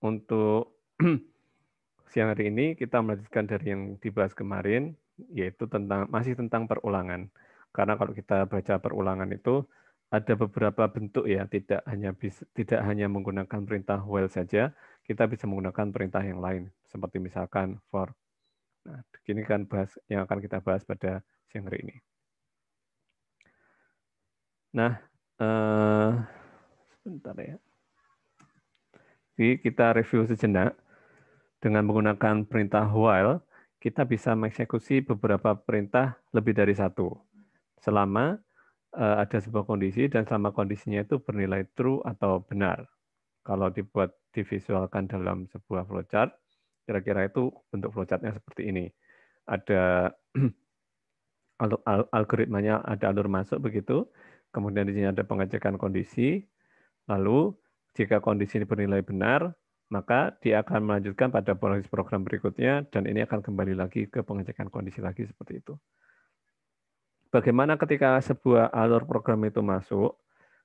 untuk siang hari ini kita melanjutkan dari yang dibahas kemarin, yaitu tentang masih tentang perulangan. Karena kalau kita baca perulangan itu ada beberapa bentuk ya, tidak hanya bisa, tidak hanya menggunakan perintah while saja, kita bisa menggunakan perintah yang lain, seperti misalkan for. Nah, ini kan bahas yang akan kita bahas pada siang hari ini. Nah, eh, sebentar ya. PHP kita review sejenak dengan menggunakan perintah while, kita bisa mengeksekusi beberapa perintah lebih dari satu selama uh, ada sebuah kondisi dan selama kondisinya itu bernilai true atau benar. Kalau dibuat divisualkan dalam sebuah flowchart, kira-kira itu bentuk flowchartnya seperti ini. Ada algoritmanya, ada alur masuk begitu, kemudian di sini ada pengecekan kondisi, lalu jika kondisi ini bernilai benar, maka dia akan melanjutkan pada proses program berikutnya dan ini akan kembali lagi ke pengecekan kondisi lagi seperti itu. Bagaimana ketika sebuah alur program itu masuk,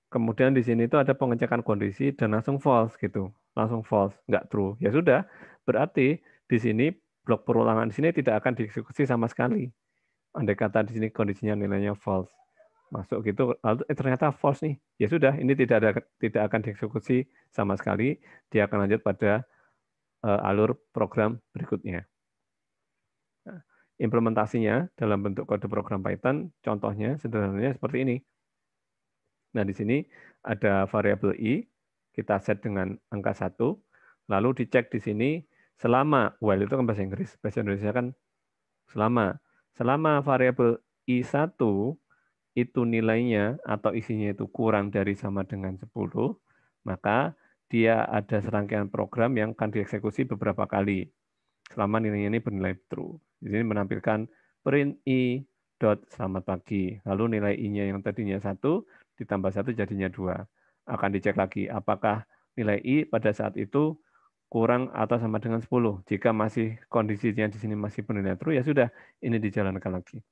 kemudian di sini itu ada pengecekan kondisi dan langsung false gitu, langsung false, nggak true. Ya sudah, berarti di sini blok perulangan di sini tidak akan dieksekusi sama sekali. Andai kata di sini kondisinya nilainya false masuk gitu lalu eh, ternyata false nih ya sudah ini tidak ada tidak akan dieksekusi sama sekali dia akan lanjut pada uh, alur program berikutnya nah, implementasinya dalam bentuk kode program Python contohnya sederhananya seperti ini nah di sini ada variabel i kita set dengan angka satu lalu dicek di sini selama while itu kan bahasa Inggris bahasa Indonesia kan selama selama variabel i 1 itu nilainya atau isinya itu kurang dari sama dengan 10, maka dia ada serangkaian program yang akan dieksekusi beberapa kali selama nilainya ini bernilai true. Di sini menampilkan print i dot selamat pagi. Lalu nilai i-nya yang tadinya satu ditambah satu jadinya dua. Akan dicek lagi apakah nilai i pada saat itu kurang atau sama dengan 10. Jika masih kondisinya di sini masih bernilai true ya sudah ini dijalankan lagi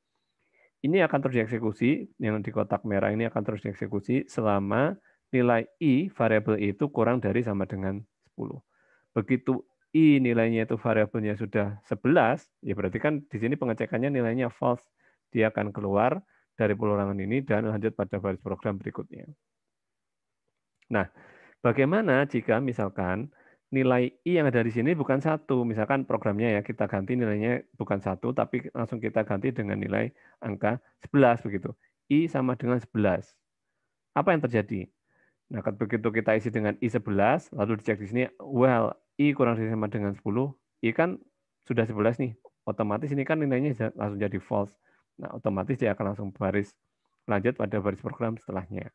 ini akan terus dieksekusi, yang di kotak merah ini akan terus dieksekusi selama nilai i variabel itu kurang dari sama dengan 10. Begitu i nilainya itu variabelnya sudah 11, ya berarti kan di sini pengecekannya nilainya false. Dia akan keluar dari pelurangan ini dan lanjut pada baris program berikutnya. Nah, bagaimana jika misalkan nilai I yang ada di sini bukan satu. Misalkan programnya ya kita ganti nilainya bukan satu, tapi langsung kita ganti dengan nilai angka 11 begitu. I sama dengan 11. Apa yang terjadi? Nah, begitu kita isi dengan I11, lalu dicek di sini, well, I kurang dari sama dengan 10, I kan sudah 11 nih. Otomatis ini kan nilainya langsung jadi false. Nah, otomatis dia akan langsung baris lanjut pada baris program setelahnya.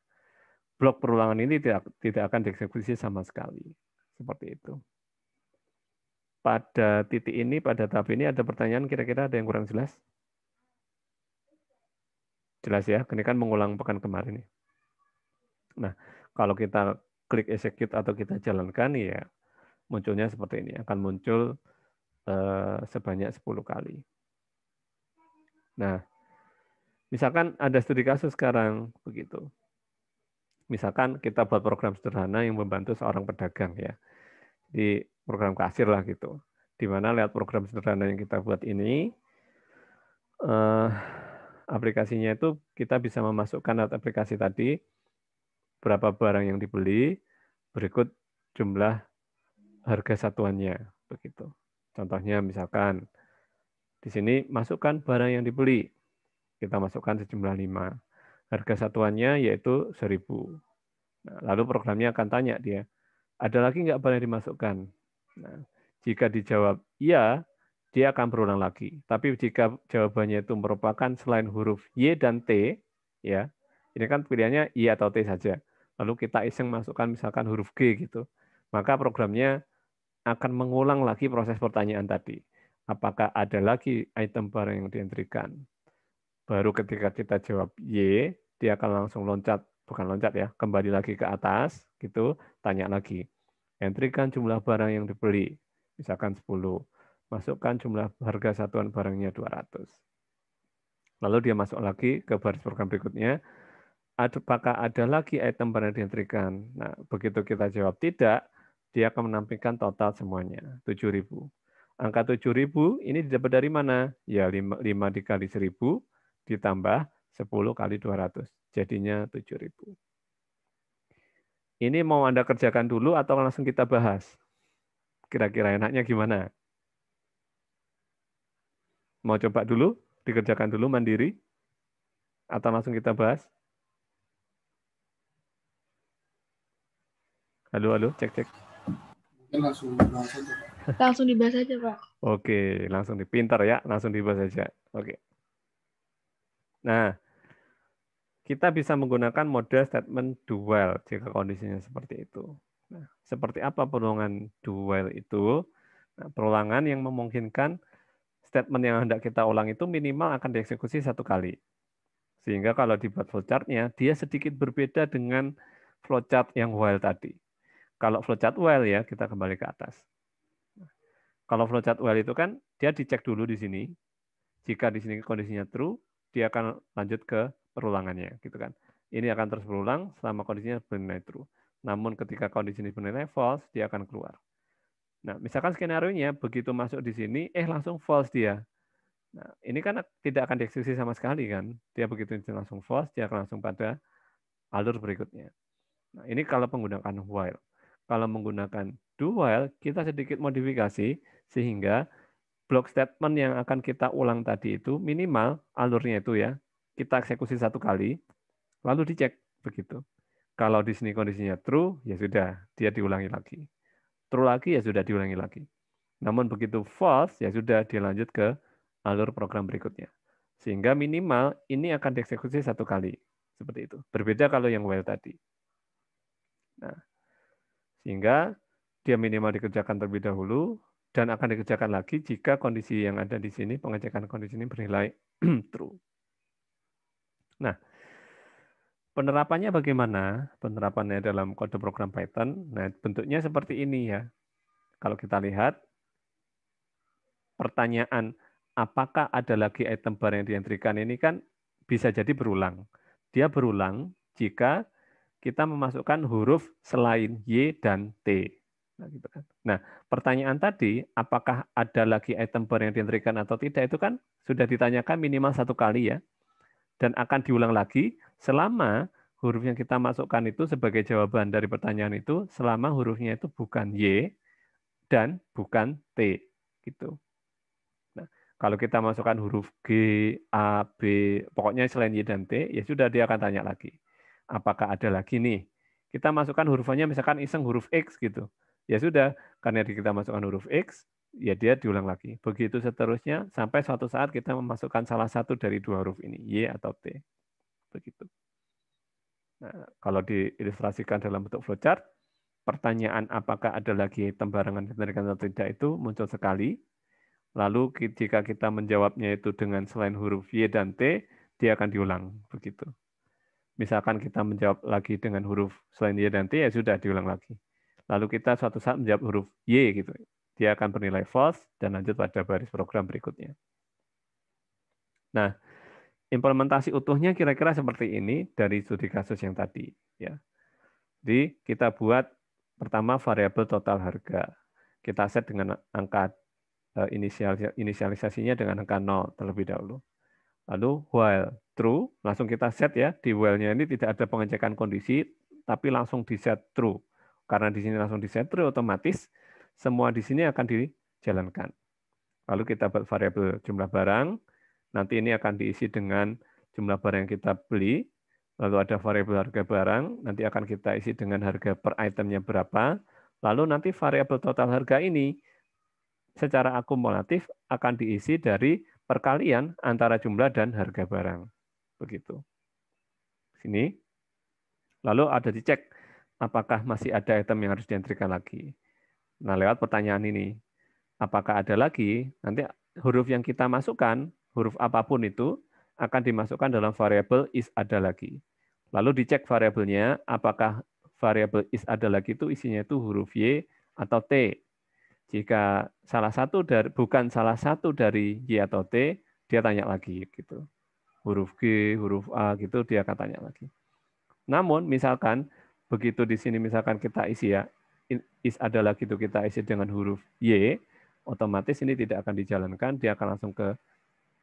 Blok perulangan ini tidak, tidak akan dieksekusi sama sekali. Seperti itu. Pada titik ini, pada tahap ini ada pertanyaan kira-kira ada yang kurang jelas? Jelas ya, ini kan mengulang pekan kemarin. Nah, kalau kita klik execute atau kita jalankan, ya munculnya seperti ini. Akan muncul eh, sebanyak 10 kali. Nah, misalkan ada studi kasus sekarang begitu misalkan kita buat program sederhana yang membantu seorang pedagang ya. Di program kasir lah gitu. Di mana lihat program sederhana yang kita buat ini eh, aplikasinya itu kita bisa memasukkan lewat aplikasi tadi berapa barang yang dibeli, berikut jumlah harga satuannya begitu. Contohnya misalkan di sini masukkan barang yang dibeli. Kita masukkan sejumlah 5 harga satuannya yaitu 1000. Nah, lalu programnya akan tanya dia, ada lagi nggak boleh dimasukkan? Nah, jika dijawab iya, dia akan berulang lagi. Tapi jika jawabannya itu merupakan selain huruf Y dan T, ya, ini kan pilihannya I atau T saja. Lalu kita iseng masukkan misalkan huruf G gitu. Maka programnya akan mengulang lagi proses pertanyaan tadi. Apakah ada lagi item barang yang dientrikan? Baru ketika kita jawab Y, dia akan langsung loncat, bukan loncat ya, kembali lagi ke atas, gitu, tanya lagi. Entrikan jumlah barang yang dibeli, misalkan 10. Masukkan jumlah harga satuan barangnya 200. Lalu dia masuk lagi ke baris program berikutnya. Apakah ada lagi item barang yang dientrikan? Nah, begitu kita jawab tidak, dia akan menampilkan total semuanya, 7.000 angka 7000 ini didapat dari mana? Ya 5, 5 dikali 1000 ditambah 10 kali 200. Jadinya 7000. Ini mau Anda kerjakan dulu atau langsung kita bahas? Kira-kira enaknya gimana? Mau coba dulu? Dikerjakan dulu mandiri? Atau langsung kita bahas? Halo, halo, cek, cek. langsung dibahas aja, Pak. Oke, langsung dipintar ya, langsung dibahas aja. Oke. Nah, kita bisa menggunakan model statement dual jika kondisinya seperti itu. Nah, seperti apa perulangan dual itu? Nah, perulangan yang memungkinkan statement yang hendak kita ulang itu minimal akan dieksekusi satu kali. Sehingga kalau dibuat flowchartnya, dia sedikit berbeda dengan flowchart yang while tadi. Kalau flowchart while ya, kita kembali ke atas. Kalau flowchart while itu kan, dia dicek dulu di sini. Jika di sini kondisinya true, dia akan lanjut ke perulangannya gitu kan. Ini akan terus berulang selama kondisinya bernilai true. Namun ketika kondisi ini bernilai false, dia akan keluar. Nah, misalkan skenario-nya begitu masuk di sini, eh langsung false dia. Nah, ini kan tidak akan dieksekusi sama sekali kan. Dia begitu langsung false, dia akan langsung pada alur berikutnya. Nah, ini kalau menggunakan while. Kalau menggunakan do while, kita sedikit modifikasi sehingga block statement yang akan kita ulang tadi itu minimal alurnya itu ya kita eksekusi satu kali lalu dicek begitu kalau di sini kondisinya true ya sudah dia diulangi lagi true lagi ya sudah diulangi lagi namun begitu false ya sudah dilanjut ke alur program berikutnya sehingga minimal ini akan dieksekusi satu kali seperti itu berbeda kalau yang while tadi nah sehingga dia minimal dikerjakan terlebih dahulu dan akan dikerjakan lagi jika kondisi yang ada di sini, pengecekan kondisi ini bernilai true. Nah, penerapannya bagaimana? Penerapannya dalam kode program Python, nah bentuknya seperti ini ya. Kalau kita lihat, pertanyaan apakah ada lagi item bar yang diantrikan ini kan bisa jadi berulang. Dia berulang jika kita memasukkan huruf selain Y dan T. Nah, pertanyaan tadi, apakah ada lagi item baru yang dihentikan atau tidak, itu kan sudah ditanyakan minimal satu kali ya, dan akan diulang lagi selama huruf yang kita masukkan itu sebagai jawaban dari pertanyaan itu, selama hurufnya itu bukan Y dan bukan T. gitu. Nah, kalau kita masukkan huruf G, A, B, pokoknya selain Y dan T, ya sudah dia akan tanya lagi. Apakah ada lagi nih? Kita masukkan hurufnya misalkan iseng huruf X gitu ya sudah karena kita masukkan huruf X, ya dia diulang lagi. Begitu seterusnya sampai suatu saat kita memasukkan salah satu dari dua huruf ini, Y atau T. Begitu. Nah, kalau diilustrasikan dalam bentuk flowchart, pertanyaan apakah ada lagi tembarangan penarikan atau tidak itu muncul sekali. Lalu jika kita menjawabnya itu dengan selain huruf Y dan T, dia akan diulang. Begitu. Misalkan kita menjawab lagi dengan huruf selain Y dan T, ya sudah diulang lagi. Lalu kita suatu saat menjawab huruf Y gitu. Dia akan bernilai false dan lanjut pada baris program berikutnya. Nah, implementasi utuhnya kira-kira seperti ini dari studi kasus yang tadi ya. Jadi kita buat pertama variabel total harga. Kita set dengan angka e, inisial inisialisasinya dengan angka 0 terlebih dahulu. Lalu while true, langsung kita set ya di while-nya ini tidak ada pengecekan kondisi, tapi langsung di set true. Karena di sini langsung di set otomatis semua di sini akan dijalankan. Lalu kita buat variabel jumlah barang. Nanti ini akan diisi dengan jumlah barang yang kita beli. Lalu ada variabel harga barang. Nanti akan kita isi dengan harga per itemnya berapa. Lalu nanti variabel total harga ini secara akumulatif akan diisi dari perkalian antara jumlah dan harga barang. Begitu. Sini. Lalu ada dicek apakah masih ada item yang harus diantrikan lagi? Nah, lewat pertanyaan ini, apakah ada lagi? Nanti huruf yang kita masukkan, huruf apapun itu, akan dimasukkan dalam variabel is ada lagi. Lalu dicek variabelnya, apakah variabel is ada lagi itu isinya itu huruf Y atau T. Jika salah satu dari bukan salah satu dari Y atau T, dia tanya lagi gitu. Huruf G, huruf A gitu dia akan tanya lagi. Namun misalkan begitu di sini misalkan kita isi ya, is adalah gitu kita isi dengan huruf Y, otomatis ini tidak akan dijalankan, dia akan langsung ke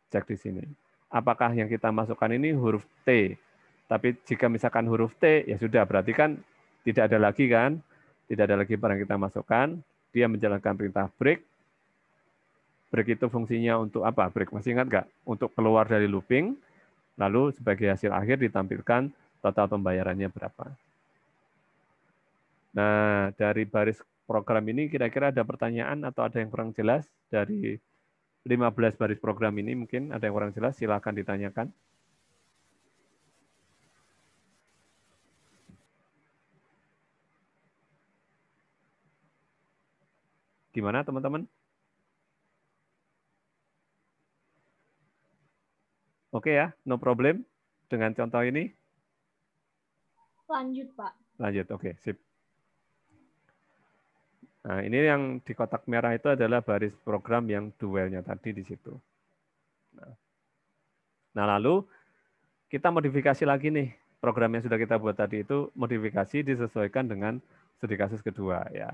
cek di sini. Apakah yang kita masukkan ini huruf T? Tapi jika misalkan huruf T, ya sudah, berarti kan tidak ada lagi kan? Tidak ada lagi barang kita masukkan. Dia menjalankan perintah break. Break itu fungsinya untuk apa? Break masih ingat nggak? Untuk keluar dari looping, lalu sebagai hasil akhir ditampilkan total pembayarannya berapa. Nah, dari baris program ini kira-kira ada pertanyaan atau ada yang kurang jelas dari 15 baris program ini mungkin ada yang kurang jelas silakan ditanyakan. Gimana teman-teman? Oke ya, no problem dengan contoh ini? Lanjut, Pak. Lanjut, oke, okay, sip. Nah, ini yang di kotak merah itu adalah baris program yang duelnya tadi di situ. Nah. nah, lalu kita modifikasi lagi nih program yang sudah kita buat tadi itu modifikasi disesuaikan dengan studi kasus kedua ya.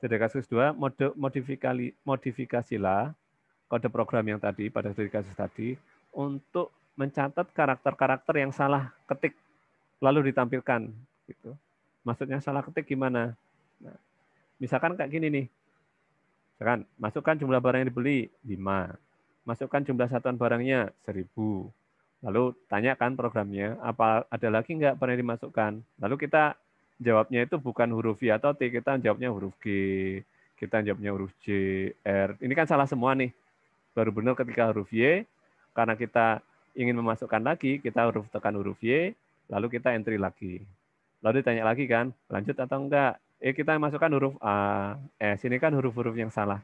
Studi kasus kedua modifikasi modifikasilah kode program yang tadi pada studi kasus tadi untuk mencatat karakter-karakter yang salah ketik lalu ditampilkan gitu. Maksudnya salah ketik gimana? Nah, Misalkan kayak gini nih. Misalkan, masukkan jumlah barang yang dibeli 5. Masukkan jumlah satuan barangnya 1000. Lalu tanyakan programnya, apa ada lagi nggak yang dimasukkan? Lalu kita jawabnya itu bukan huruf Y atau T, kita jawabnya huruf G, kita jawabnya huruf J, R. Ini kan salah semua nih. Baru benar ketika huruf Y, karena kita ingin memasukkan lagi, kita huruf tekan huruf Y, lalu kita entry lagi. Lalu ditanya lagi kan, lanjut atau enggak? eh, kita masukkan huruf A. Eh, sini kan huruf-huruf yang salah.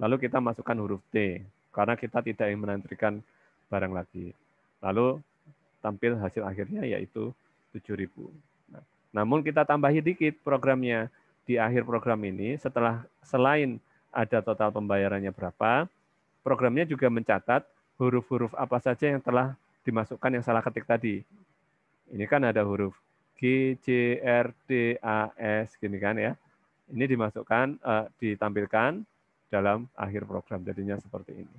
Lalu kita masukkan huruf T, karena kita tidak ingin menantikan barang lagi. Lalu tampil hasil akhirnya yaitu 7000 nah, Namun kita tambahi dikit programnya. Di akhir program ini, setelah selain ada total pembayarannya berapa, programnya juga mencatat huruf-huruf apa saja yang telah dimasukkan yang salah ketik tadi. Ini kan ada huruf C, R, D, A, S, gini kan ya. Ini dimasukkan, uh, ditampilkan dalam akhir program. Jadinya seperti ini.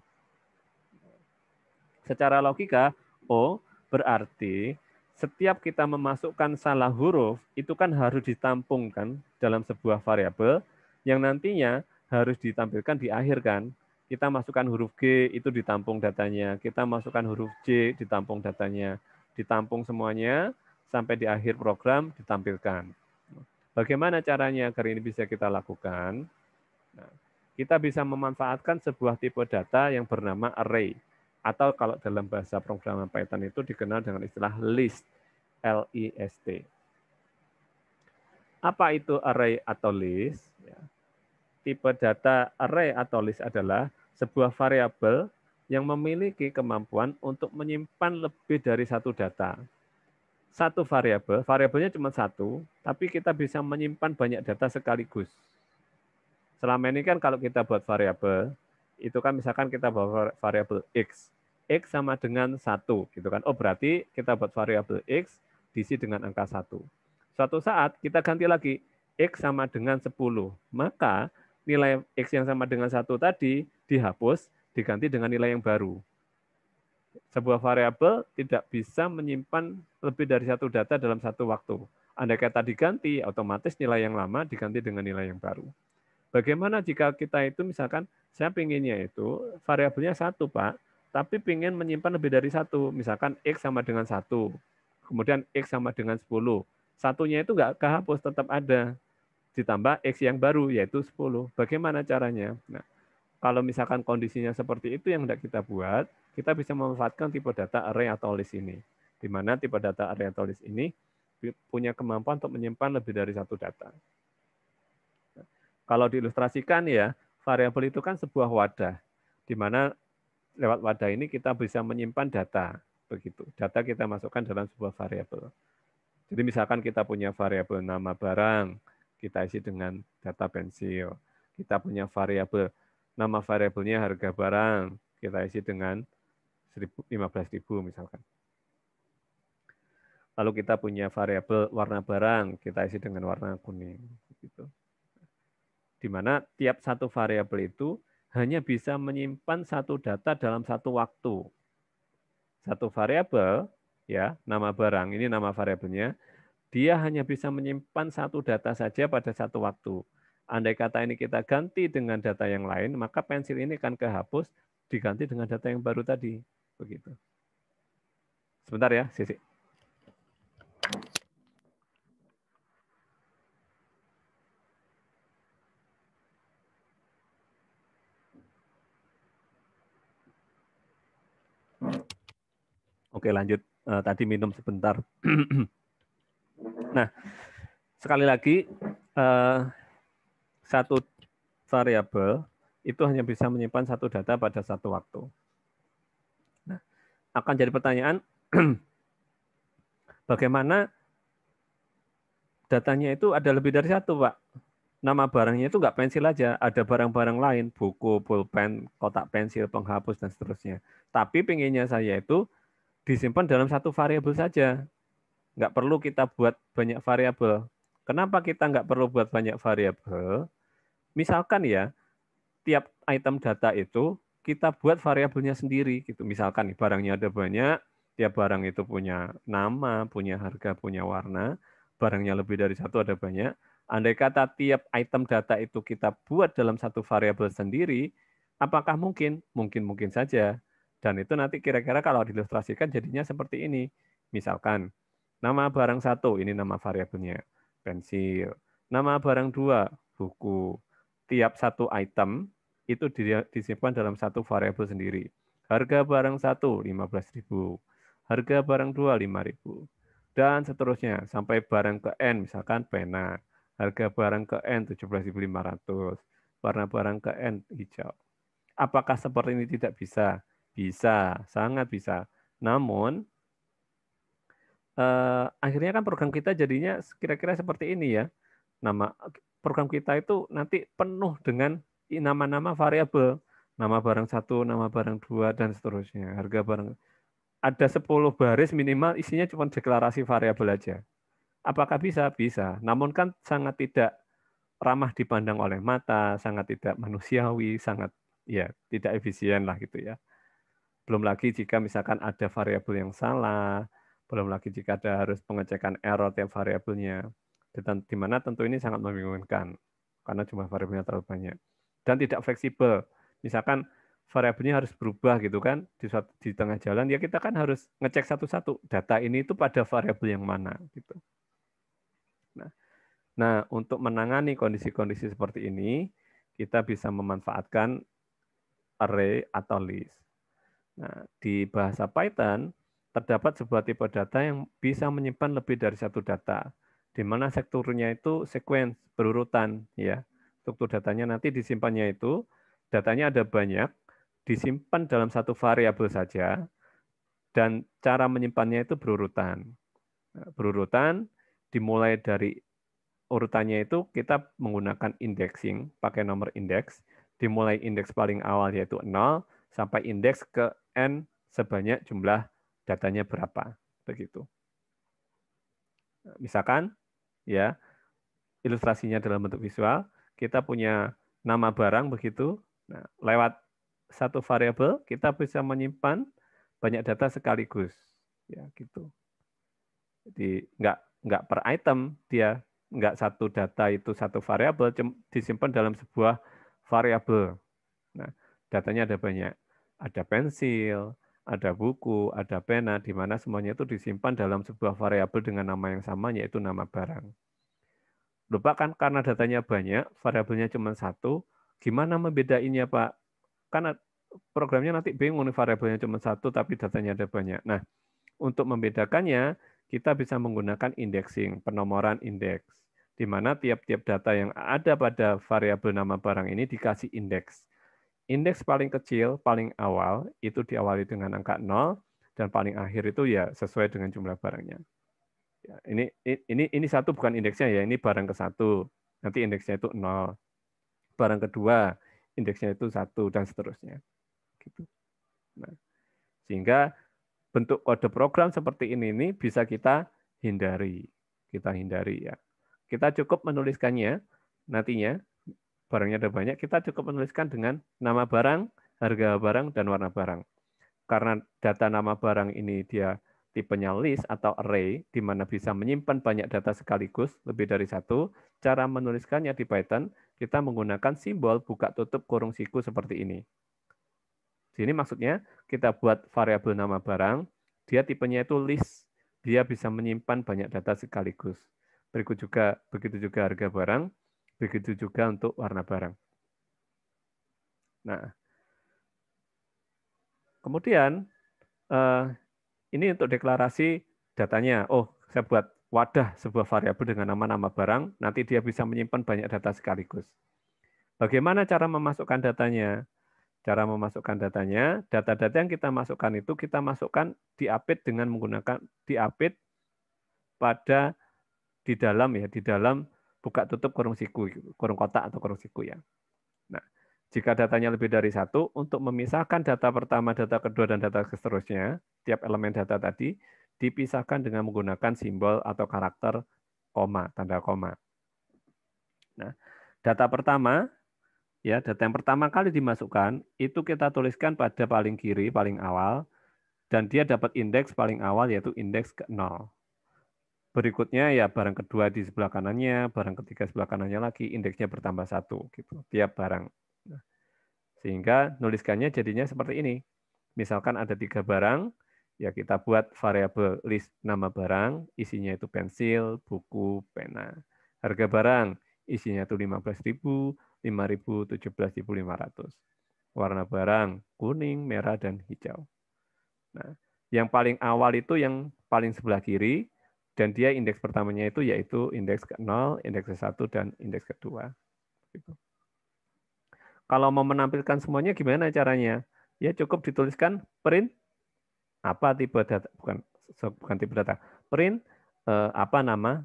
Secara logika, O berarti setiap kita memasukkan salah huruf, itu kan harus ditampungkan dalam sebuah variabel yang nantinya harus ditampilkan di akhir kan. Kita masukkan huruf G, itu ditampung datanya. Kita masukkan huruf C, ditampung datanya. Ditampung semuanya, sampai di akhir program ditampilkan. Bagaimana caranya agar ini bisa kita lakukan? Nah, kita bisa memanfaatkan sebuah tipe data yang bernama array atau kalau dalam bahasa programan Python itu dikenal dengan istilah list, L-I-S-T. Apa itu array atau list? Ya, tipe data array atau list adalah sebuah variabel yang memiliki kemampuan untuk menyimpan lebih dari satu data satu variabel, variabelnya cuma satu, tapi kita bisa menyimpan banyak data sekaligus. Selama ini kan kalau kita buat variabel, itu kan misalkan kita buat variabel x, x sama dengan satu, gitu kan? Oh berarti kita buat variabel x diisi dengan angka satu. Suatu saat kita ganti lagi x sama dengan 10. Maka nilai x yang sama dengan satu tadi dihapus, diganti dengan nilai yang baru. Sebuah variabel tidak bisa menyimpan lebih dari satu data dalam satu waktu. Anda kata diganti, otomatis nilai yang lama diganti dengan nilai yang baru. Bagaimana jika kita itu misalkan saya pinginnya itu variabelnya satu pak, tapi pingin menyimpan lebih dari satu, misalkan x sama dengan satu, kemudian x sama dengan sepuluh. Satunya itu nggak kehapus, tetap ada. Ditambah x yang baru, yaitu sepuluh. Bagaimana caranya? Nah, kalau misalkan kondisinya seperti itu yang tidak kita buat, kita bisa memanfaatkan tipe data array atau list ini di mana tipe data area tulis ini punya kemampuan untuk menyimpan lebih dari satu data. Kalau diilustrasikan ya, variabel itu kan sebuah wadah di mana lewat wadah ini kita bisa menyimpan data begitu. Data kita masukkan dalam sebuah variabel. Jadi misalkan kita punya variabel nama barang, kita isi dengan data pensil. Kita punya variabel nama variabelnya harga barang, kita isi dengan 15.000 misalkan. Lalu kita punya variabel warna barang, kita isi dengan warna kuning. Gitu. Di mana tiap satu variabel itu hanya bisa menyimpan satu data dalam satu waktu. Satu variabel, ya nama barang, ini nama variabelnya, dia hanya bisa menyimpan satu data saja pada satu waktu. Andai kata ini kita ganti dengan data yang lain, maka pensil ini akan kehapus, diganti dengan data yang baru tadi. Begitu. Sebentar ya, Sisi. Oke lanjut eh, tadi minum sebentar. nah sekali lagi eh, satu variabel itu hanya bisa menyimpan satu data pada satu waktu. Nah, akan jadi pertanyaan bagaimana datanya itu ada lebih dari satu, Pak. Nama barangnya itu nggak pensil aja, ada barang-barang lain, buku, pulpen, kotak pensil, penghapus, dan seterusnya. Tapi pengennya saya itu disimpan dalam satu variabel saja. Nggak perlu kita buat banyak variabel. Kenapa kita nggak perlu buat banyak variabel? Misalkan ya, tiap item data itu kita buat variabelnya sendiri gitu. Misalkan barangnya ada banyak, tiap barang itu punya nama, punya harga, punya warna, barangnya lebih dari satu ada banyak. Andai kata tiap item data itu kita buat dalam satu variabel sendiri, apakah mungkin? Mungkin-mungkin saja. Dan itu nanti kira-kira kalau diilustrasikan jadinya seperti ini. Misalkan, nama barang satu, ini nama variabelnya, pensil. Nama barang dua, buku. Tiap satu item itu disimpan dalam satu variabel sendiri. Harga barang satu, 15 ribu harga barang dua lima ribu dan seterusnya sampai barang ke N misalkan pena harga barang ke N tujuh belas lima ratus warna barang ke N hijau apakah seperti ini tidak bisa bisa sangat bisa namun eh, akhirnya kan program kita jadinya kira-kira seperti ini ya nama program kita itu nanti penuh dengan nama-nama variabel nama barang satu nama barang dua dan seterusnya harga barang ada 10 baris minimal isinya cuma deklarasi variabel aja. Apakah bisa? Bisa. Namun kan sangat tidak ramah dipandang oleh mata, sangat tidak manusiawi, sangat ya tidak efisien lah gitu ya. Belum lagi jika misalkan ada variabel yang salah, belum lagi jika ada harus pengecekan error tiap variabelnya. Di mana tentu ini sangat membingungkan karena jumlah variabelnya terlalu banyak dan tidak fleksibel. Misalkan variabelnya harus berubah gitu kan di, di tengah jalan ya kita kan harus ngecek satu-satu data ini itu pada variabel yang mana gitu. Nah, nah untuk menangani kondisi-kondisi seperti ini kita bisa memanfaatkan array atau list. Nah, di bahasa Python terdapat sebuah tipe data yang bisa menyimpan lebih dari satu data di mana strukturnya itu sequence berurutan ya. Struktur datanya nanti disimpannya itu datanya ada banyak disimpan dalam satu variabel saja dan cara menyimpannya itu berurutan. Berurutan dimulai dari urutannya itu kita menggunakan indexing pakai nomor indeks, dimulai indeks paling awal yaitu 0 sampai indeks ke n sebanyak jumlah datanya berapa. Begitu. Misalkan ya ilustrasinya dalam bentuk visual, kita punya nama barang begitu. Nah, lewat satu variabel kita bisa menyimpan banyak data sekaligus ya gitu jadi nggak nggak per item dia nggak satu data itu satu variabel disimpan dalam sebuah variabel. Nah, datanya ada banyak. Ada pensil, ada buku, ada pena di mana semuanya itu disimpan dalam sebuah variabel dengan nama yang sama yaitu nama barang. Lupakan karena datanya banyak, variabelnya cuma satu. Gimana membedainya, Pak? Karena programnya nanti bingung variabelnya cuma satu tapi datanya ada banyak. Nah, untuk membedakannya kita bisa menggunakan indexing, penomoran indeks di mana tiap-tiap data yang ada pada variabel nama barang ini dikasih indeks. Indeks paling kecil, paling awal itu diawali dengan angka 0 dan paling akhir itu ya sesuai dengan jumlah barangnya. Ya, ini ini ini satu bukan indeksnya ya, ini barang ke satu. Nanti indeksnya itu 0. Barang kedua indeksnya itu satu dan seterusnya. Gitu. Nah, sehingga bentuk kode program seperti ini ini bisa kita hindari, kita hindari ya. Kita cukup menuliskannya nantinya barangnya ada banyak, kita cukup menuliskan dengan nama barang, harga barang, dan warna barang. Karena data nama barang ini dia tipenya list atau array, di mana bisa menyimpan banyak data sekaligus, lebih dari satu, cara menuliskannya di Python kita menggunakan simbol buka tutup kurung siku seperti ini. di Sini maksudnya kita buat variabel nama barang, dia tipenya itu list. Dia bisa menyimpan banyak data sekaligus. Berikut juga begitu juga harga barang, begitu juga untuk warna barang. Nah, kemudian eh, ini untuk deklarasi datanya. Oh, saya buat wadah sebuah variabel dengan nama-nama barang, nanti dia bisa menyimpan banyak data sekaligus. Bagaimana cara memasukkan datanya? Cara memasukkan datanya, data-data yang kita masukkan itu kita masukkan diapit dengan menggunakan diapit pada di dalam ya, di dalam buka tutup kurung siku, kurung kotak atau kurung siku ya. Nah, jika datanya lebih dari satu, untuk memisahkan data pertama, data kedua, dan data seterusnya, tiap elemen data tadi, dipisahkan dengan menggunakan simbol atau karakter koma, tanda koma. Nah, data pertama ya, data yang pertama kali dimasukkan itu kita tuliskan pada paling kiri, paling awal dan dia dapat indeks paling awal yaitu indeks ke 0. Berikutnya ya barang kedua di sebelah kanannya, barang ketiga sebelah kanannya lagi indeksnya bertambah satu gitu tiap barang. Nah, sehingga nuliskannya jadinya seperti ini. Misalkan ada tiga barang, ya kita buat variabel list nama barang, isinya itu pensil, buku, pena. Harga barang, isinya itu 15.000, 5.000, 17.500. Warna barang, kuning, merah, dan hijau. Nah, yang paling awal itu yang paling sebelah kiri, dan dia indeks pertamanya itu yaitu indeks ke-0, indeks ke-1, dan indeks ke-2. Gitu. Kalau mau menampilkan semuanya gimana caranya? Ya cukup dituliskan print apa tipe data bukan bukan tipe data print eh, apa nama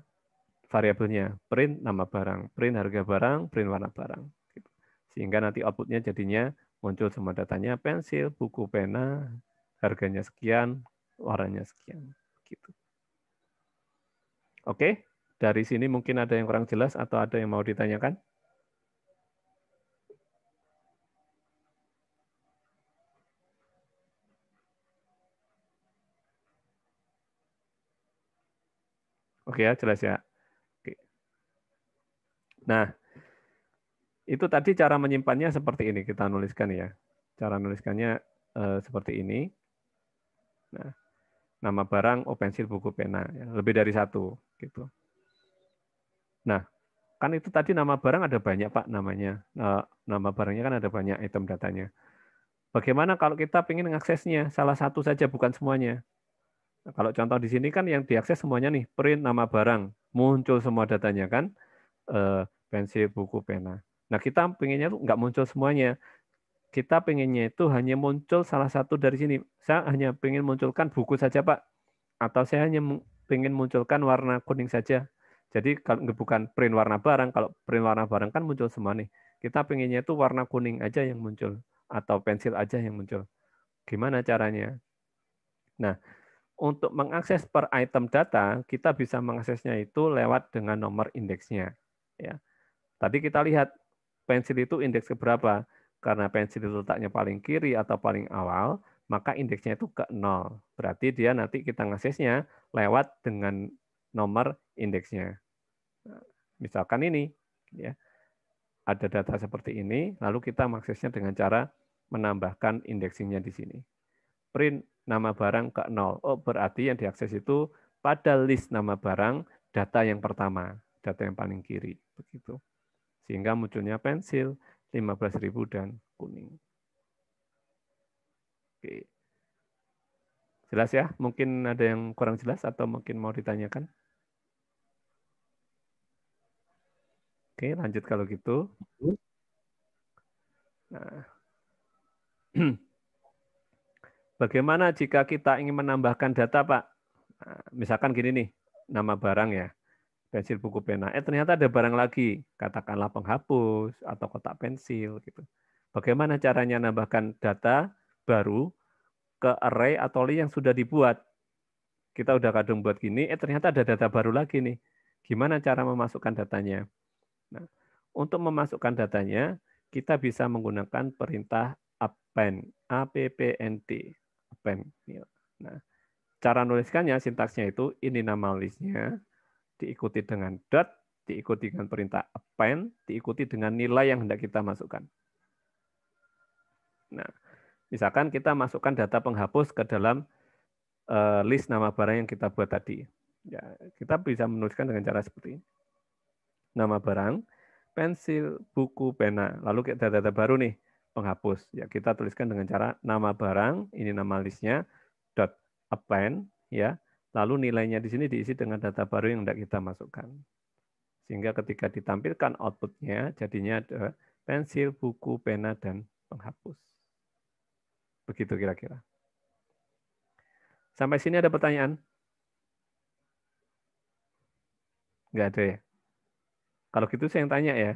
variabelnya print nama barang print harga barang print warna barang gitu. sehingga nanti outputnya jadinya muncul semua datanya pensil buku pena harganya sekian warnanya sekian gitu oke dari sini mungkin ada yang kurang jelas atau ada yang mau ditanyakan Oke ya, jelas ya. Oke. Nah, itu tadi cara menyimpannya seperti ini kita nuliskan ya. Cara nuliskannya eh, seperti ini. Nah, nama barang, opensil, oh, buku, pena, ya. lebih dari satu gitu. Nah, kan itu tadi nama barang ada banyak pak namanya, eh, nama barangnya kan ada banyak item datanya. Bagaimana kalau kita ingin mengaksesnya salah satu saja bukan semuanya? Nah, kalau contoh di sini kan yang diakses semuanya nih, print nama barang, muncul semua datanya kan, eh, pensil, buku, pena. Nah kita pengennya tuh nggak muncul semuanya. Kita pengennya itu hanya muncul salah satu dari sini. Saya hanya pengen munculkan buku saja Pak, atau saya hanya pengen munculkan warna kuning saja. Jadi kalau bukan print warna barang, kalau print warna barang kan muncul semua nih. Kita pengennya itu warna kuning aja yang muncul atau pensil aja yang muncul. Gimana caranya? Nah, untuk mengakses per item data, kita bisa mengaksesnya itu lewat dengan nomor indeksnya. Ya. Tadi kita lihat pensil itu indeks keberapa. Karena pensil itu letaknya paling kiri atau paling awal, maka indeksnya itu ke 0. Berarti dia nanti kita mengaksesnya lewat dengan nomor indeksnya. Nah, misalkan ini. ya Ada data seperti ini, lalu kita mengaksesnya dengan cara menambahkan indeksinya di sini. Print nama barang ke nol. Oh, berarti yang diakses itu pada list nama barang data yang pertama, data yang paling kiri. Begitu. Sehingga munculnya pensil 15.000 dan kuning. Oke. Jelas ya? Mungkin ada yang kurang jelas atau mungkin mau ditanyakan? Oke, lanjut kalau gitu. Nah. Bagaimana jika kita ingin menambahkan data, Pak? Nah, misalkan gini nih, nama barang ya, pensil buku pena. Eh ternyata ada barang lagi, katakanlah penghapus atau kotak pensil gitu. Bagaimana caranya menambahkan data baru ke array atau link yang sudah dibuat? Kita udah kadung buat gini, eh ternyata ada data baru lagi nih. Gimana cara memasukkan datanya? Nah, untuk memasukkan datanya, kita bisa menggunakan perintah append, t spam. Iya. Nah, cara nuliskannya sintaksnya itu ini nama listnya diikuti dengan dot, diikuti dengan perintah append, diikuti dengan nilai yang hendak kita masukkan. Nah, misalkan kita masukkan data penghapus ke dalam eh, list nama barang yang kita buat tadi. Ya, kita bisa menuliskan dengan cara seperti ini. Nama barang, pensil, buku, pena. Lalu data-data baru nih penghapus. Ya, kita tuliskan dengan cara nama barang, ini nama listnya, dot append, ya. Lalu nilainya di sini diisi dengan data baru yang tidak kita masukkan. Sehingga ketika ditampilkan outputnya, jadinya ada pensil, buku, pena, dan penghapus. Begitu kira-kira. Sampai sini ada pertanyaan? Enggak ada ya? Kalau gitu saya yang tanya ya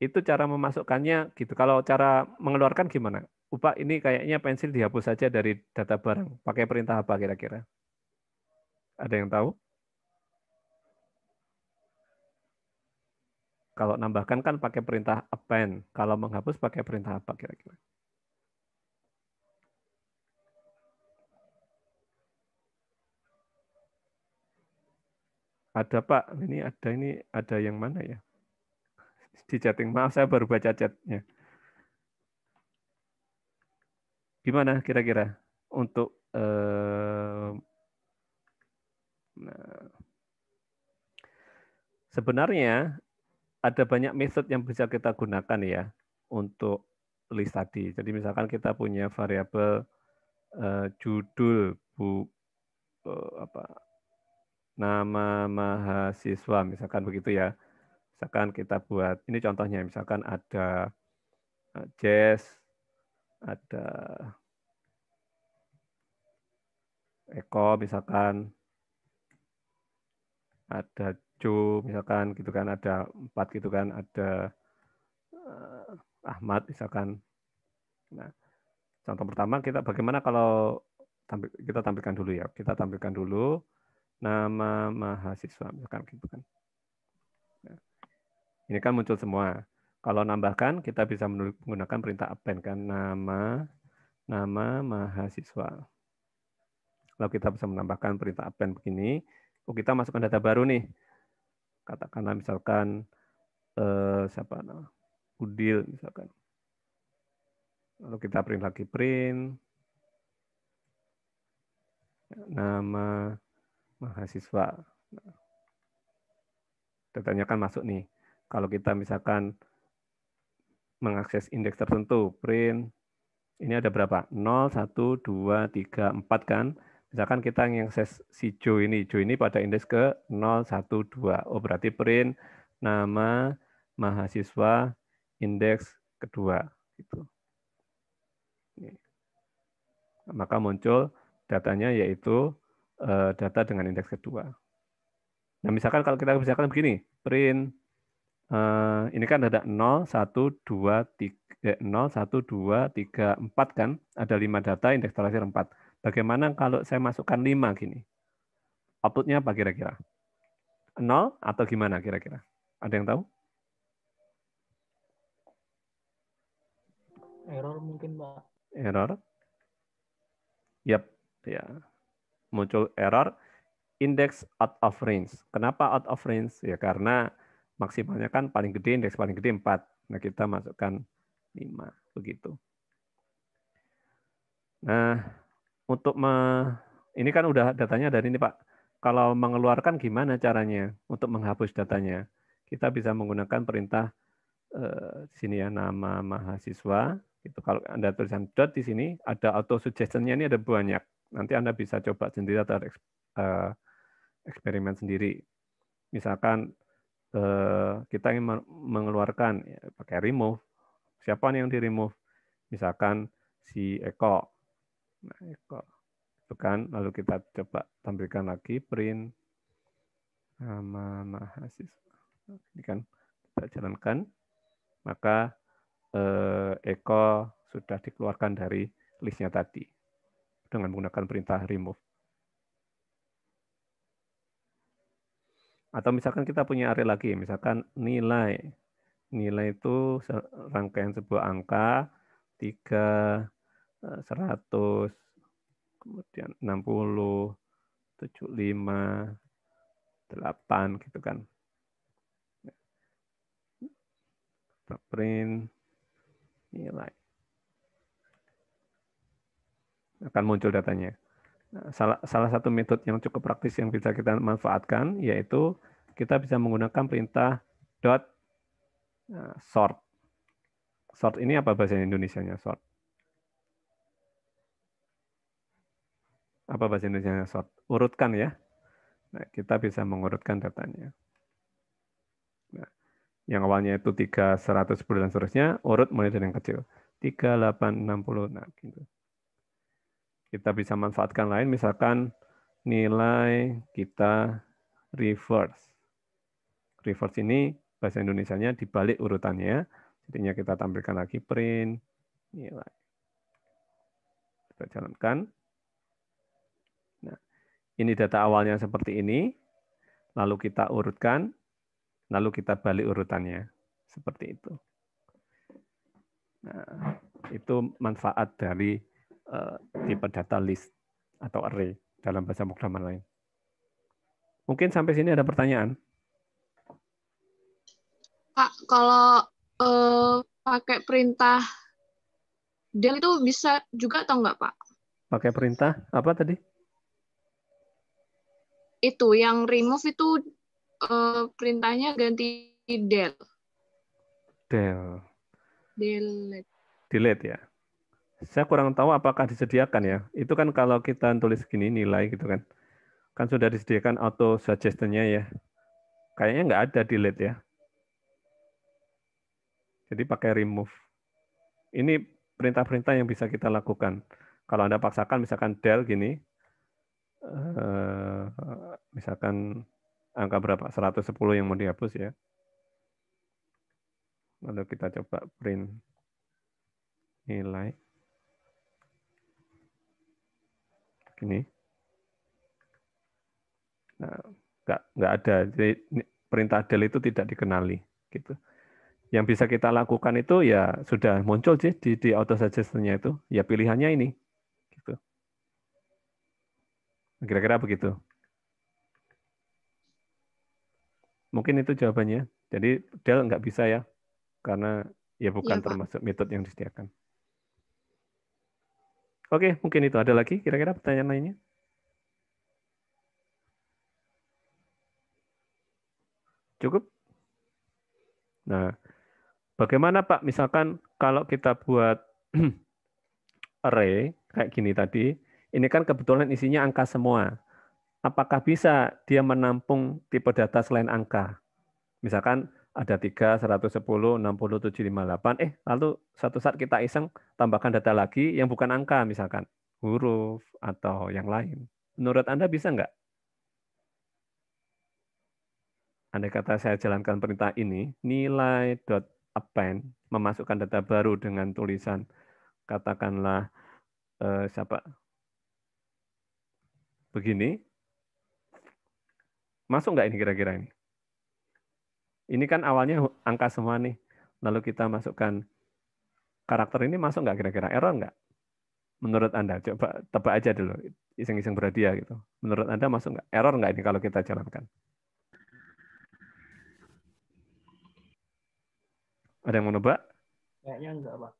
itu cara memasukkannya gitu. Kalau cara mengeluarkan gimana? Upa ini kayaknya pensil dihapus saja dari data barang. Pakai perintah apa kira-kira? Ada yang tahu? Kalau nambahkan kan pakai perintah append. Kalau menghapus pakai perintah apa kira-kira? Ada Pak, ini ada ini ada yang mana ya? di chatting. Maaf, saya baru baca chatnya. Gimana kira-kira untuk eh, nah, sebenarnya ada banyak method yang bisa kita gunakan ya untuk list tadi. Jadi misalkan kita punya variabel eh, judul bu eh, apa nama mahasiswa misalkan begitu ya Misalkan kita buat, ini contohnya, misalkan ada eh, jazz, ada Eko misalkan, ada Jo misalkan gitu kan, ada empat gitu kan, ada eh, Ahmad misalkan. Nah, contoh pertama kita bagaimana kalau kita tampilkan dulu ya, kita tampilkan dulu nama mahasiswa misalkan gitu kan. Ini kan muncul semua. Kalau nambahkan, kita bisa menggunakan perintah append kan nama nama mahasiswa. Kalau kita bisa menambahkan perintah append begini. Oh, kita masukkan data baru nih. Katakanlah misalkan eh, siapa nama Udil misalkan. Lalu kita print lagi print nama mahasiswa. Nah, datanya kan masuk nih. Kalau kita misalkan mengakses indeks tertentu, print, ini ada berapa? 0, 1, 2, 3, 4 kan? Misalkan kita mengakses si Joe ini. Joe ini pada indeks ke 0, 1, 2. Oh, berarti print nama mahasiswa indeks kedua. Gitu. Maka muncul datanya yaitu eh, data dengan indeks kedua. Nah, misalkan kalau kita misalkan begini, print Uh, ini kan ada 0, 1, 2, 3, eh, 0, 1, 2, 3, 4 kan? Ada 5 data, indeks terakhir 4. Bagaimana kalau saya masukkan 5 gini? Outputnya apa kira-kira? 0 atau gimana kira-kira? Ada yang tahu? Error mungkin, Pak. Error? Yap, ya. Muncul error index out of range. Kenapa out of range? Ya karena maksimalnya kan paling gede indeks paling gede 4. Nah, kita masukkan 5 begitu. Nah, untuk me, ini kan udah datanya dari ini, Pak. Kalau mengeluarkan gimana caranya untuk menghapus datanya? Kita bisa menggunakan perintah eh, sini ya nama mahasiswa. itu Kalau Anda tulisan dot di sini ada auto suggestionnya nya ini ada banyak. Nanti Anda bisa coba sendiri atau eh, eksperimen sendiri. Misalkan Eh, kita ingin mengeluarkan ya, pakai remove. Siapa yang di remove? Misalkan si Eko. Nah, Eko. Itu kan lalu kita coba tampilkan lagi print nama mahasiswa. Ini kan kita jalankan. Maka eh, Eko sudah dikeluarkan dari listnya tadi dengan menggunakan perintah remove. Atau misalkan kita punya array lagi, misalkan nilai. Nilai itu rangkaian sebuah angka 3, 100, eh, kemudian 60, 75, 8 gitu kan. Print nilai. Akan muncul datanya salah, salah satu metode yang cukup praktis yang bisa kita manfaatkan yaitu kita bisa menggunakan perintah dot eh, sort. Sort ini apa bahasa Indonesia-nya sort? Apa bahasa Indonesia-nya sort? Urutkan ya. Nah, kita bisa mengurutkan datanya. Nah, yang awalnya itu 3, 100, dan seterusnya, urut mulai dari yang kecil. 3, 8, 60, nah gitu kita bisa manfaatkan lain, misalkan nilai kita reverse. Reverse ini bahasa Indonesia nya dibalik urutannya. Ya. Jadinya kita tampilkan lagi print nilai. Kita jalankan. Nah, ini data awalnya seperti ini. Lalu kita urutkan. Lalu kita balik urutannya. Seperti itu. Nah, itu manfaat dari tipe eh, data list atau array dalam bahasa pemrograman lain. Mungkin sampai sini ada pertanyaan. Pak, kalau uh, pakai perintah del itu bisa juga atau enggak, Pak? Pakai perintah apa tadi? Itu yang remove itu uh, perintahnya ganti del. Del. Delete. Delete ya. Saya kurang tahu apakah disediakan ya. Itu kan kalau kita tulis gini nilai gitu kan. Kan sudah disediakan auto suggestionnya ya. Kayaknya nggak ada delete ya. Jadi pakai remove. Ini perintah-perintah yang bisa kita lakukan. Kalau Anda paksakan misalkan del gini, eh, misalkan angka berapa? 110 yang mau dihapus ya. Lalu kita coba print nilai. Ini. Nah, nggak nggak ada. Jadi, perintah del itu tidak dikenali. Gitu. Yang bisa kita lakukan itu ya sudah muncul sih di, di auto suggestionnya itu. Ya pilihannya ini. Gitu. Kira-kira begitu. Mungkin itu jawabannya. Jadi del nggak bisa ya, karena ya bukan ya, termasuk metode yang disediakan. Oke, mungkin itu ada lagi kira-kira pertanyaan lainnya. Cukup? Nah, bagaimana Pak misalkan kalau kita buat array kayak gini tadi, ini kan kebetulan isinya angka semua. Apakah bisa dia menampung tipe data selain angka? Misalkan ada 3, 110, 60, 758. Eh, lalu satu saat kita iseng tambahkan data lagi yang bukan angka, misalkan huruf atau yang lain. Menurut Anda bisa nggak? Andai kata saya jalankan perintah ini, nilai dot append memasukkan data baru dengan tulisan katakanlah eh, siapa begini masuk nggak ini kira-kira ini ini kan awalnya angka semua nih. Lalu kita masukkan karakter ini masuk nggak kira-kira? Error nggak? Menurut Anda, coba tebak aja dulu. Iseng-iseng berhadiah ya, gitu. Menurut Anda masuk nggak? Error nggak ini kalau kita jalankan? Ada yang mau nebak? Kayaknya enggak, Pak.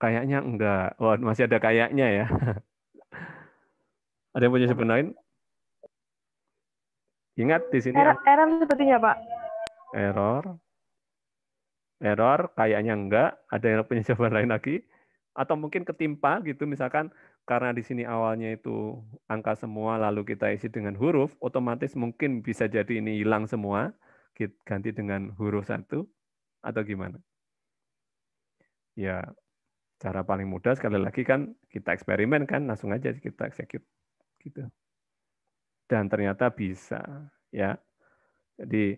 Kayaknya enggak. Wah, oh, masih ada kayaknya ya. ada yang punya sebenarnya? Ingat di sini. Error, error sepertinya, Pak error, error, kayaknya enggak, ada yang punya jawaban lain lagi, atau mungkin ketimpa gitu, misalkan karena di sini awalnya itu angka semua, lalu kita isi dengan huruf, otomatis mungkin bisa jadi ini hilang semua, ganti dengan huruf satu, atau gimana? Ya, cara paling mudah sekali lagi kan kita eksperimen kan, langsung aja kita execute gitu. Dan ternyata bisa, ya. Jadi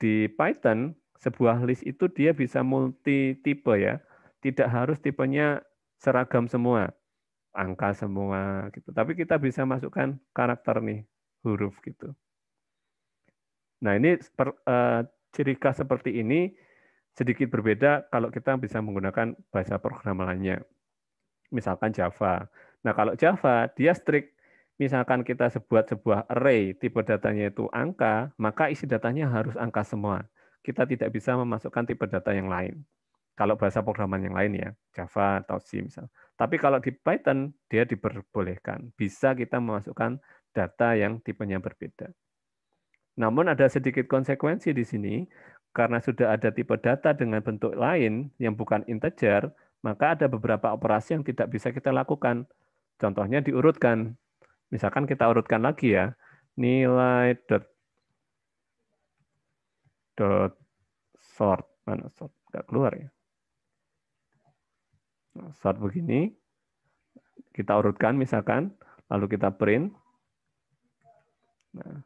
di Python sebuah list itu dia bisa multi tipe ya. Tidak harus tipenya seragam semua, angka semua gitu. Tapi kita bisa masukkan karakter nih, huruf gitu. Nah, ini per, uh, eh, ciri khas seperti ini sedikit berbeda kalau kita bisa menggunakan bahasa lainnya Misalkan Java. Nah, kalau Java dia strict misalkan kita sebuat sebuah array, tipe datanya itu angka, maka isi datanya harus angka semua. Kita tidak bisa memasukkan tipe data yang lain. Kalau bahasa programan yang lain ya, Java atau C misal. Tapi kalau di Python, dia diperbolehkan. Bisa kita memasukkan data yang tipenya berbeda. Namun ada sedikit konsekuensi di sini, karena sudah ada tipe data dengan bentuk lain yang bukan integer, maka ada beberapa operasi yang tidak bisa kita lakukan. Contohnya diurutkan, Misalkan kita urutkan lagi ya, nilai dot dot sort mana sort nggak keluar ya nah, sort begini kita urutkan misalkan lalu kita print nah,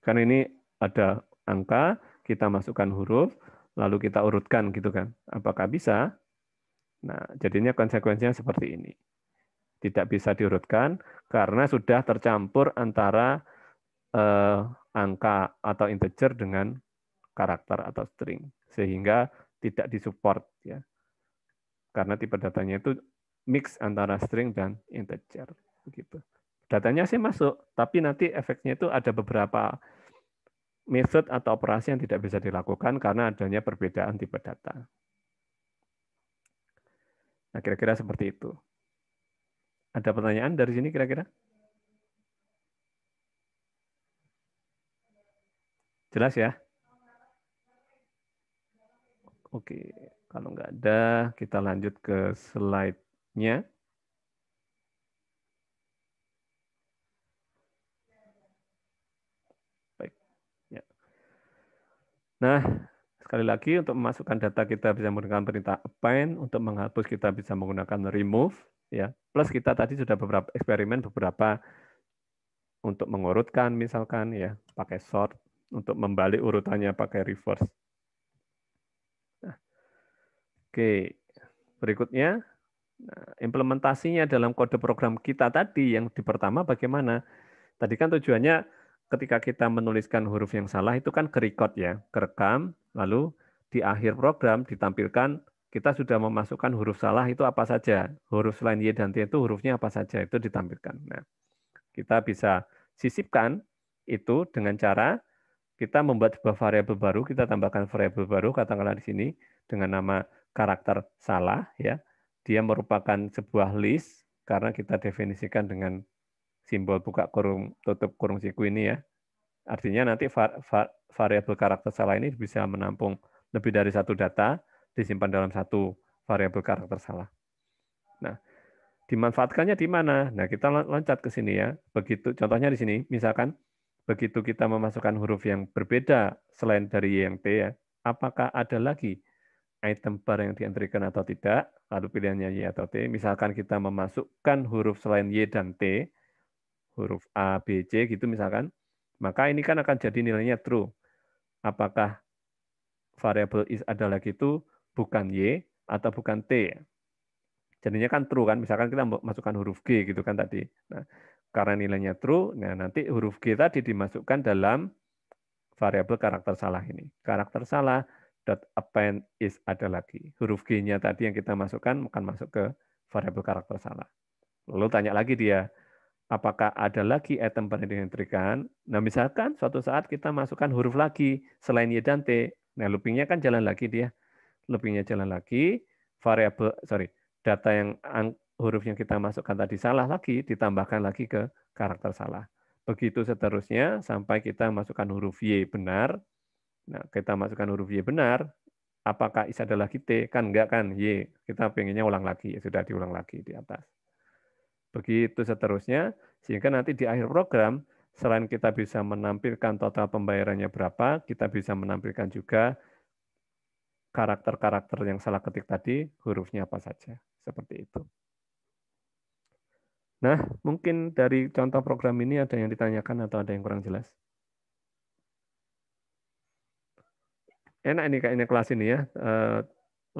kan ini ada angka kita masukkan huruf lalu kita urutkan gitu kan apakah bisa nah jadinya konsekuensinya seperti ini tidak bisa diurutkan karena sudah tercampur antara eh, angka atau integer dengan karakter atau string sehingga tidak disupport ya karena tipe datanya itu mix antara string dan integer begitu datanya sih masuk tapi nanti efeknya itu ada beberapa method atau operasi yang tidak bisa dilakukan karena adanya perbedaan tipe data. Nah, kira-kira seperti itu. Ada pertanyaan dari sini kira-kira? Jelas ya? Oke, kalau nggak ada, kita lanjut ke slide-nya. Baik. Ya. Nah, sekali lagi untuk memasukkan data kita bisa menggunakan perintah append, untuk menghapus kita bisa menggunakan remove, ya. Plus kita tadi sudah beberapa eksperimen beberapa untuk mengurutkan misalkan ya, pakai sort untuk membalik urutannya pakai reverse. Nah, oke, berikutnya nah, implementasinya dalam kode program kita tadi yang di pertama bagaimana? Tadi kan tujuannya ketika kita menuliskan huruf yang salah itu kan ke ya, kerekam, lalu di akhir program ditampilkan kita sudah memasukkan huruf salah itu apa saja. Huruf selain Y dan T itu hurufnya apa saja, itu ditampilkan. Nah, kita bisa sisipkan itu dengan cara kita membuat sebuah variabel baru, kita tambahkan variabel baru, katakanlah di sini dengan nama karakter salah, ya. Dia merupakan sebuah list karena kita definisikan dengan simbol buka kurung tutup kurung siku ini ya. Artinya nanti variabel karakter salah ini bisa menampung lebih dari satu data, disimpan dalam satu variabel karakter salah. Nah, dimanfaatkannya di mana? Nah, kita loncat ke sini ya. Begitu contohnya di sini, misalkan begitu kita memasukkan huruf yang berbeda selain dari Y yang T ya, apakah ada lagi item bar yang dientrikan atau tidak? Lalu pilihannya Y atau T. Misalkan kita memasukkan huruf selain Y dan T, huruf A, B, C gitu misalkan, maka ini kan akan jadi nilainya true. Apakah variabel is ada lagi itu bukan Y atau bukan T. Ya. Jadinya kan true kan, misalkan kita masukkan huruf G gitu kan tadi. Nah, karena nilainya true, nah nanti huruf G tadi dimasukkan dalam variabel karakter salah ini. Karakter salah dot append is ada lagi. Huruf G-nya tadi yang kita masukkan bukan masuk ke variabel karakter salah. Lalu tanya lagi dia, apakah ada lagi item penilaian terikan? Nah, misalkan suatu saat kita masukkan huruf lagi selain Y dan T. Nah, loopingnya kan jalan lagi dia lebihnya jalan lagi, variabel sorry, data yang huruf yang kita masukkan tadi salah lagi, ditambahkan lagi ke karakter salah. Begitu seterusnya sampai kita masukkan huruf Y benar. Nah, kita masukkan huruf Y benar, apakah is adalah lagi T? Kan enggak kan, Y. Kita pengennya ulang lagi, ya sudah diulang lagi di atas. Begitu seterusnya, sehingga nanti di akhir program, selain kita bisa menampilkan total pembayarannya berapa, kita bisa menampilkan juga karakter-karakter yang salah ketik tadi, hurufnya apa saja. Seperti itu. Nah, mungkin dari contoh program ini ada yang ditanyakan atau ada yang kurang jelas? Enak ini kayaknya kelas ini ya, eh,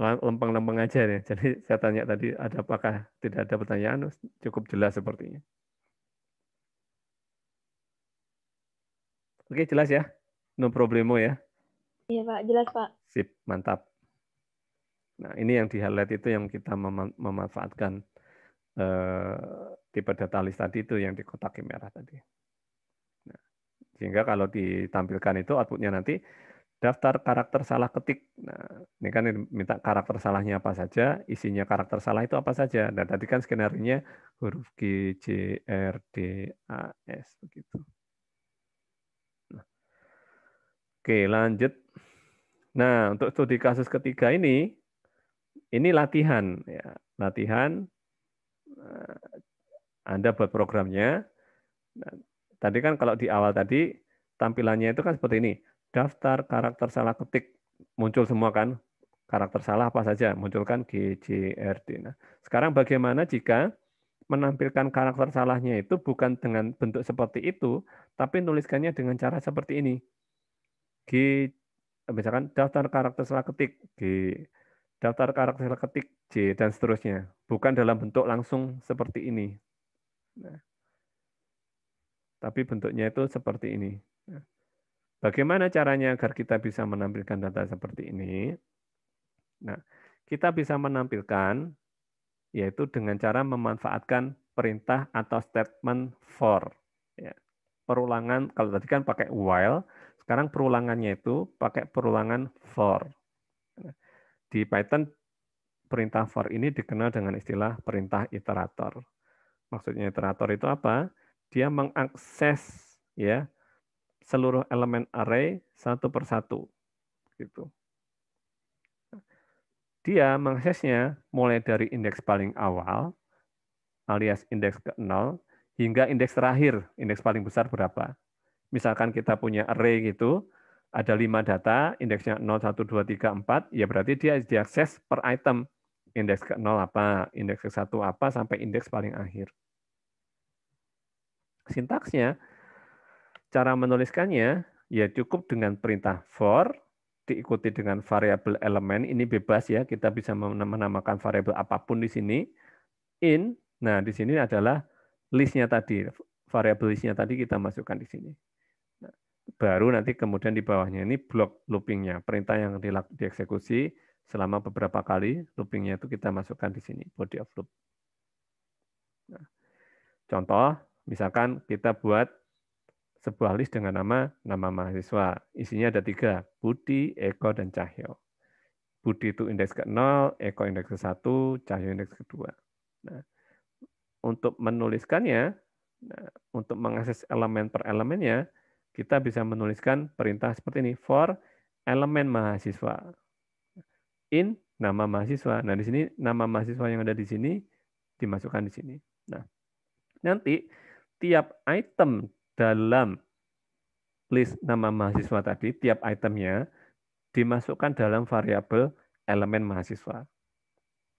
lempeng-lempeng aja ya. Jadi saya tanya tadi, ada apakah tidak ada pertanyaan? Cukup jelas sepertinya. Oke, jelas ya? No problemo ya? Iya Pak, jelas Pak. Sip, mantap. Nah ini yang di highlight itu yang kita memanfaatkan eh, tipe data list tadi itu yang di kotak merah tadi. Nah, sehingga kalau ditampilkan itu outputnya nanti daftar karakter salah ketik. Nah, ini kan minta karakter salahnya apa saja, isinya karakter salah itu apa saja. Nah, tadi kan skenarionya huruf G, C, R, D, A, S begitu. Nah. Oke, lanjut Nah, untuk studi kasus ketiga ini, ini latihan, ya. latihan. Eh, Anda buat programnya. Nah, tadi kan kalau di awal tadi tampilannya itu kan seperti ini, daftar karakter salah ketik muncul semua kan, karakter salah apa saja munculkan G, Nah, sekarang bagaimana jika menampilkan karakter salahnya itu bukan dengan bentuk seperti itu, tapi nuliskannya dengan cara seperti ini. G, misalkan daftar karakter salah ketik G, daftar karakter salah ketik J, dan seterusnya. Bukan dalam bentuk langsung seperti ini. Nah, tapi bentuknya itu seperti ini. Nah, bagaimana caranya agar kita bisa menampilkan data seperti ini? Nah, kita bisa menampilkan yaitu dengan cara memanfaatkan perintah atau statement for. Ya. Perulangan, kalau tadi kan pakai while, sekarang perulangannya itu pakai perulangan for. Di Python, perintah for ini dikenal dengan istilah perintah iterator. Maksudnya iterator itu apa? Dia mengakses ya seluruh elemen array satu persatu. Gitu. Dia mengaksesnya mulai dari indeks paling awal, alias indeks ke-0, hingga indeks terakhir, indeks paling besar berapa misalkan kita punya array gitu, ada lima data, indeksnya 0, 1, 2, 3, 4, ya berarti dia diakses per item. Indeks ke 0 apa, indeks ke 1 apa, sampai indeks paling akhir. Sintaksnya, cara menuliskannya, ya cukup dengan perintah for, diikuti dengan variabel elemen, ini bebas ya, kita bisa menamakan variabel apapun di sini, in, nah di sini adalah listnya tadi, variabel listnya tadi kita masukkan di sini baru nanti kemudian di bawahnya ini blok loopingnya. Perintah yang dieksekusi selama beberapa kali loopingnya itu kita masukkan di sini, body of loop. Nah, contoh, misalkan kita buat sebuah list dengan nama nama mahasiswa. Isinya ada tiga, Budi, Eko, dan Cahyo. Budi itu indeks ke 0, Eko indeks ke 1, Cahyo indeks ke 2. Nah, untuk menuliskannya, nah, untuk mengakses elemen per elemennya, kita bisa menuliskan perintah seperti ini for elemen mahasiswa in nama mahasiswa. Nah, di sini nama mahasiswa yang ada di sini dimasukkan di sini. Nah, nanti tiap item dalam list nama mahasiswa tadi, tiap itemnya dimasukkan dalam variabel elemen mahasiswa.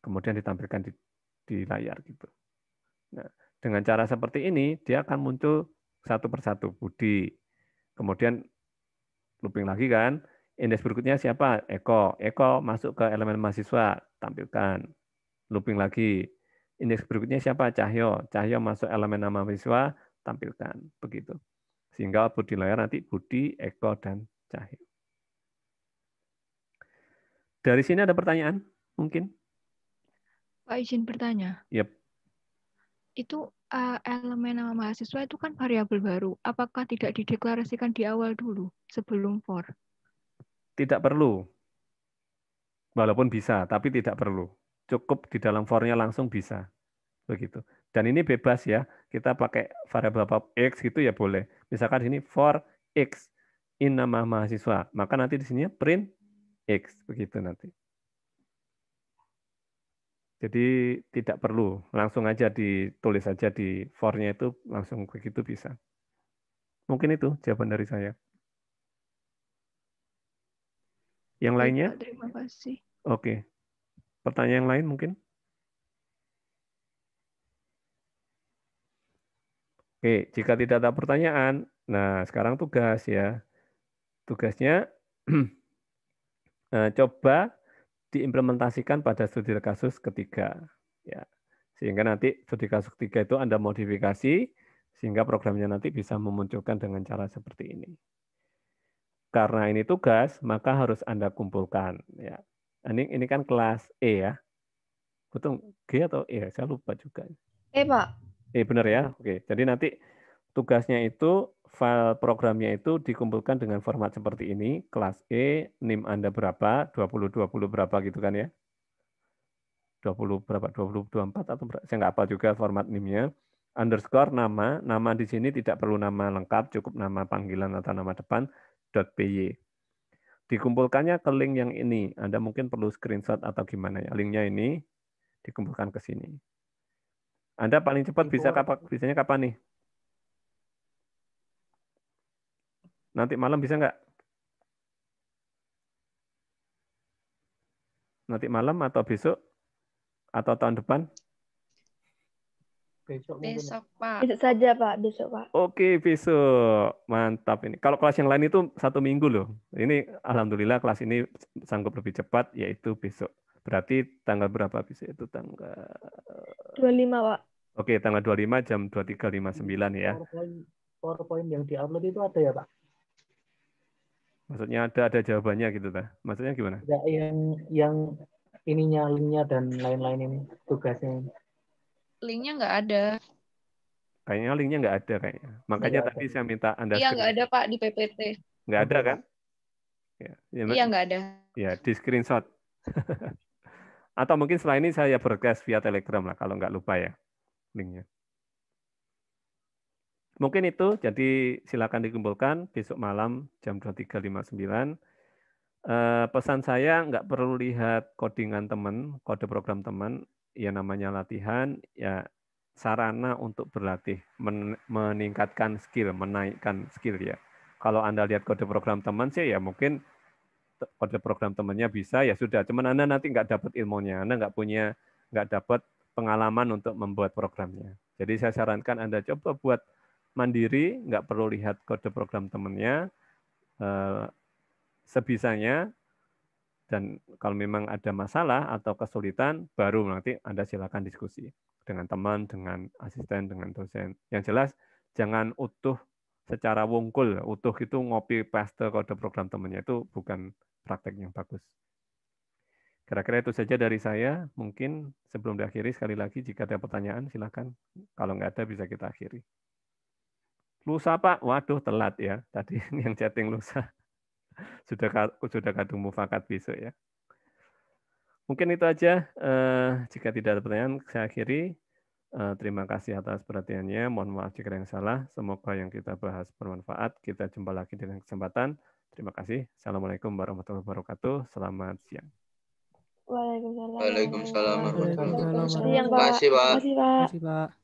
Kemudian ditampilkan di, di layar gitu. Nah, dengan cara seperti ini dia akan muncul satu persatu Budi, Kemudian looping lagi kan. Indeks berikutnya siapa? Eko. Eko masuk ke elemen mahasiswa, tampilkan. Looping lagi. Indeks berikutnya siapa? Cahyo. Cahyo masuk elemen nama mahasiswa, tampilkan. Begitu. Sehingga output di layar nanti Budi, Eko, dan Cahyo. Dari sini ada pertanyaan mungkin? Pak izin bertanya. Yep. Itu uh, elemen nama mahasiswa itu kan variabel baru. Apakah tidak dideklarasikan di awal dulu sebelum for? Tidak perlu. Walaupun bisa, tapi tidak perlu. Cukup di dalam fornya langsung bisa. Begitu. Dan ini bebas ya. Kita pakai variabel apa x gitu ya boleh. Misalkan ini for x in nama mahasiswa. Maka nanti di sini print x begitu nanti. Jadi tidak perlu, langsung aja ditulis aja di for itu langsung begitu bisa. Mungkin itu jawaban dari saya. Yang lainnya? Terima kasih. Oke. Pertanyaan yang lain mungkin? Oke, jika tidak ada pertanyaan, nah sekarang tugas ya. Tugasnya eh, coba diimplementasikan pada studi kasus ketiga. Ya. Sehingga nanti studi kasus ketiga itu Anda modifikasi sehingga programnya nanti bisa memunculkan dengan cara seperti ini. Karena ini tugas, maka harus Anda kumpulkan. Ya. Ini, ini kan kelas E ya. Betul G atau E? Saya lupa juga. E, Pak. E, benar ya. Oke. Jadi nanti tugasnya itu file programnya itu dikumpulkan dengan format seperti ini, kelas E, NIM Anda berapa, 20-20 berapa gitu kan ya. 20 berapa, 2024 atau berapa, saya nggak apa juga format nimnya, Underscore nama, nama di sini tidak perlu nama lengkap, cukup nama panggilan atau nama depan, .py. Dikumpulkannya ke link yang ini, Anda mungkin perlu screenshot atau gimana ya, linknya ini dikumpulkan ke sini. Anda paling cepat bisa kapan, bisanya kapan nih? Nanti malam bisa nggak? Nanti malam atau besok? Atau tahun depan? Besok, ya. besok Pak. Besok saja Pak, besok Pak. Oke, besok. Mantap ini. Kalau kelas yang lain itu satu minggu loh. Ini Alhamdulillah kelas ini sanggup lebih cepat, yaitu besok. Berarti tanggal berapa besok itu? Tanggal... 25 Pak. Oke, tanggal 25 jam 23.59 ya. PowerPoint, PowerPoint yang di-upload itu ada ya Pak? Maksudnya ada ada jawabannya gitu ta? Maksudnya gimana? Ya, yang yang ininya linknya dan lain-lain ini tugasnya. Linknya nggak ada. Kayaknya linknya nggak ada kayaknya. Makanya gak tadi ada. saya minta anda. Iya nggak ada pak di PPT. Nggak ada kan? Ya, ya, iya nggak ada. Ya di screenshot. Atau mungkin setelah ini saya broadcast via Telegram lah kalau nggak lupa ya linknya. Mungkin itu, jadi silakan dikumpulkan besok malam jam 23.59. Eh, pesan saya nggak perlu lihat codingan teman, kode program teman, ya namanya latihan, ya sarana untuk berlatih, men meningkatkan skill, menaikkan skill ya. Kalau Anda lihat kode program teman sih ya mungkin kode program temannya bisa ya sudah. Cuman Anda nanti nggak dapat ilmunya, Anda nggak punya, nggak dapat pengalaman untuk membuat programnya. Jadi saya sarankan Anda coba buat mandiri, nggak perlu lihat kode program temannya, eh, sebisanya, dan kalau memang ada masalah atau kesulitan, baru nanti Anda silakan diskusi dengan teman, dengan asisten, dengan dosen. Yang jelas, jangan utuh secara wongkul. Utuh itu ngopi paste kode program temannya itu bukan praktek yang bagus. Kira-kira itu saja dari saya. Mungkin sebelum diakhiri, sekali lagi jika ada pertanyaan, silakan. Kalau nggak ada, bisa kita akhiri. Lusa Pak, waduh telat ya. Tadi yang chatting lusa. Sudah sudah kadung mufakat besok ya. Mungkin itu aja. Eh, jika tidak ada pertanyaan, saya akhiri. Eh, terima kasih atas perhatiannya. Mohon maaf jika ada yang salah. Semoga yang kita bahas bermanfaat. Kita jumpa lagi dengan kesempatan. Terima kasih. Assalamualaikum warahmatullahi wabarakatuh. Selamat siang. Waalaikumsalam. Waalaikumsalam. Waalaikumsalam. Waalaikumsalam. Waalaikumsalam. Waalaikumsalam. Waalaikumsalam. Waalaikumsalam. Waalaikumsalam. Waalaikumsalam. Waalaikumsalam. Pak.